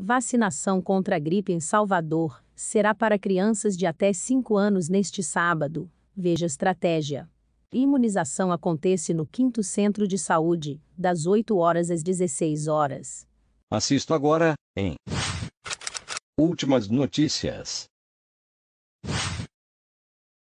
Vacinação contra a gripe em Salvador será para crianças de até 5 anos neste sábado. Veja estratégia. Imunização acontece no 5 Centro de Saúde, das 8 horas às 16 horas. Assisto agora em Últimas notícias.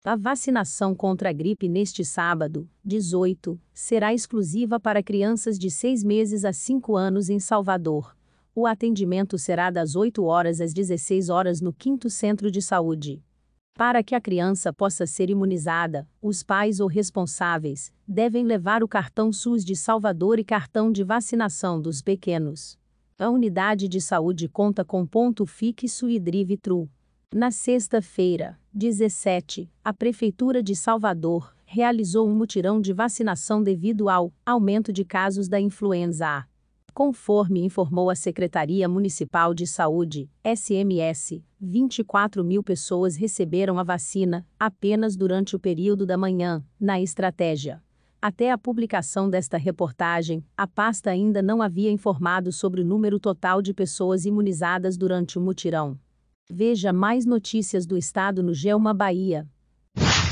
A vacinação contra a gripe neste sábado, 18, será exclusiva para crianças de 6 meses a 5 anos em Salvador. O atendimento será das 8 horas às 16 horas no 5 Centro de Saúde. Para que a criança possa ser imunizada, os pais ou responsáveis devem levar o cartão SUS de Salvador e cartão de vacinação dos pequenos. A unidade de saúde conta com ponto fixo e drive-thru. Na sexta-feira, 17, a Prefeitura de Salvador realizou um mutirão de vacinação devido ao aumento de casos da influenza A conforme informou a Secretaria Municipal de Saúde, SMS, 24 mil pessoas receberam a vacina, apenas durante o período da manhã, na estratégia. Até a publicação desta reportagem, a pasta ainda não havia informado sobre o número total de pessoas imunizadas durante o mutirão. Veja mais notícias do estado no Gelma Bahia.